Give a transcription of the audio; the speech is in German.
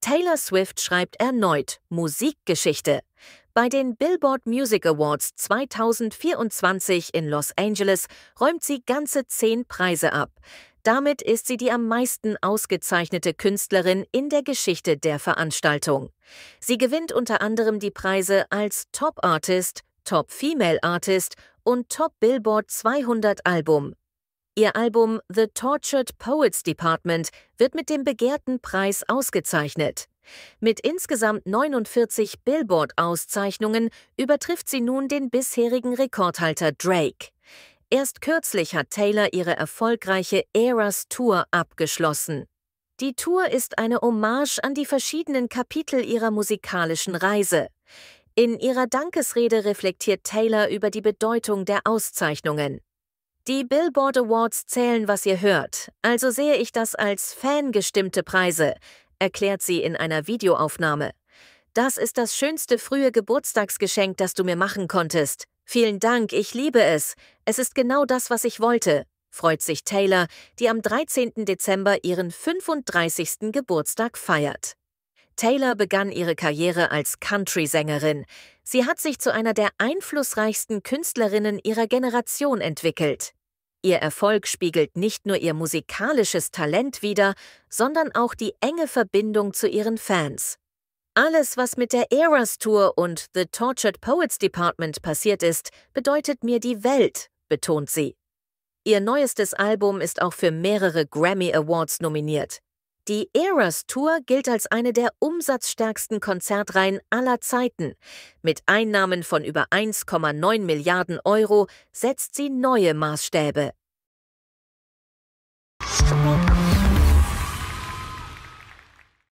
Taylor Swift schreibt erneut Musikgeschichte. Bei den Billboard Music Awards 2024 in Los Angeles räumt sie ganze zehn Preise ab. Damit ist sie die am meisten ausgezeichnete Künstlerin in der Geschichte der Veranstaltung. Sie gewinnt unter anderem die Preise als Top Artist, Top Female Artist und Top Billboard 200 Album. Ihr Album The Tortured Poets Department wird mit dem begehrten Preis ausgezeichnet. Mit insgesamt 49 Billboard-Auszeichnungen übertrifft sie nun den bisherigen Rekordhalter Drake. Erst kürzlich hat Taylor ihre erfolgreiche Eras Tour abgeschlossen. Die Tour ist eine Hommage an die verschiedenen Kapitel ihrer musikalischen Reise. In ihrer Dankesrede reflektiert Taylor über die Bedeutung der Auszeichnungen. Die Billboard Awards zählen, was ihr hört, also sehe ich das als fangestimmte Preise, erklärt sie in einer Videoaufnahme. Das ist das schönste frühe Geburtstagsgeschenk, das du mir machen konntest. Vielen Dank, ich liebe es. Es ist genau das, was ich wollte, freut sich Taylor, die am 13. Dezember ihren 35. Geburtstag feiert. Taylor begann ihre Karriere als Country-Sängerin. Sie hat sich zu einer der einflussreichsten Künstlerinnen ihrer Generation entwickelt. Ihr Erfolg spiegelt nicht nur ihr musikalisches Talent wider, sondern auch die enge Verbindung zu ihren Fans. Alles, was mit der Eras Tour und The Tortured Poets Department passiert ist, bedeutet mir die Welt, betont sie. Ihr neuestes Album ist auch für mehrere Grammy Awards nominiert. Die Eras Tour gilt als eine der umsatzstärksten Konzertreihen aller Zeiten. Mit Einnahmen von über 1,9 Milliarden Euro setzt sie neue Maßstäbe.